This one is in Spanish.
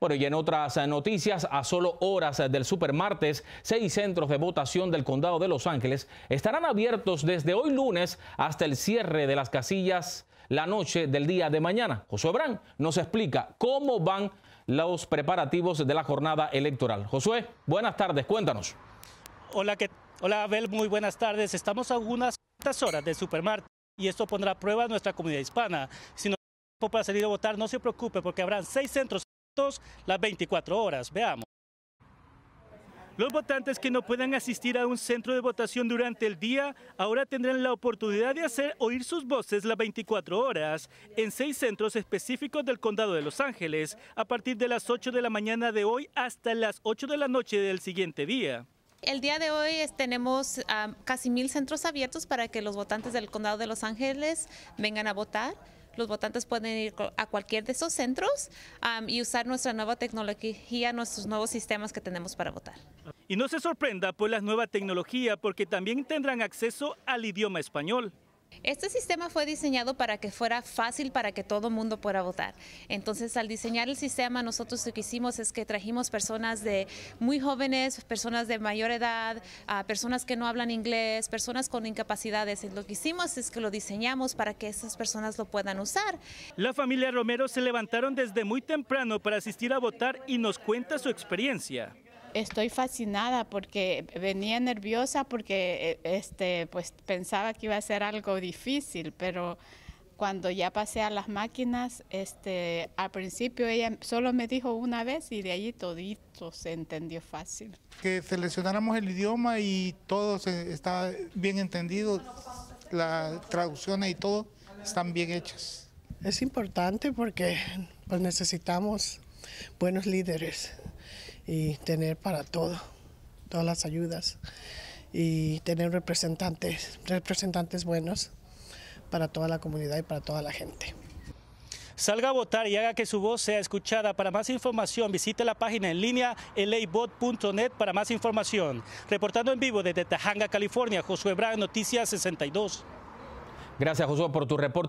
Bueno, y en otras noticias, a solo horas del supermartes, seis centros de votación del condado de Los Ángeles estarán abiertos desde hoy lunes hasta el cierre de las casillas la noche del día de mañana. José Brán nos explica cómo van los preparativos de la jornada electoral. Josué, buenas tardes, cuéntanos. Hola, hola Abel, muy buenas tardes. Estamos a algunas horas del supermartes y esto pondrá a prueba a nuestra comunidad hispana. Si no para salir a votar, no se preocupe porque habrán seis centros las 24 horas. Veamos. Los votantes que no puedan asistir a un centro de votación durante el día ahora tendrán la oportunidad de hacer oír sus voces las 24 horas en seis centros específicos del condado de Los Ángeles a partir de las 8 de la mañana de hoy hasta las 8 de la noche del siguiente día. El día de hoy eh, tenemos ah, casi mil centros abiertos para que los votantes del condado de Los Ángeles vengan a votar los votantes pueden ir a cualquier de esos centros y usar nuestra nueva tecnología, nuestros nuevos sistemas que tenemos para votar. Y no se sorprenda por pues, la nueva tecnología porque también tendrán acceso al idioma español. Este sistema fue diseñado para que fuera fácil para que todo el mundo pueda votar. Entonces, al diseñar el sistema, nosotros lo que hicimos es que trajimos personas de muy jóvenes, personas de mayor edad, personas que no hablan inglés, personas con incapacidades. lo que hicimos es que lo diseñamos para que esas personas lo puedan usar. La familia Romero se levantaron desde muy temprano para asistir a votar y nos cuenta su experiencia. Estoy fascinada porque venía nerviosa porque e, este, pues, pensaba que iba a ser algo difícil, pero cuando ya pasé a las máquinas, este, al principio ella solo me dijo una vez y de allí todito se entendió fácil. Que seleccionáramos el idioma y todo se, está bien entendido, las traducciones y todo están bien hechas. Es importante porque pues, necesitamos buenos líderes y tener para todo, todas las ayudas y tener representantes, representantes buenos para toda la comunidad y para toda la gente. Salga a votar y haga que su voz sea escuchada. Para más información, visite la página en línea eleibot.net para más información. Reportando en vivo desde Tajanga, California, Josué Ebrard Noticias 62. Gracias, Josué, por tu reporte.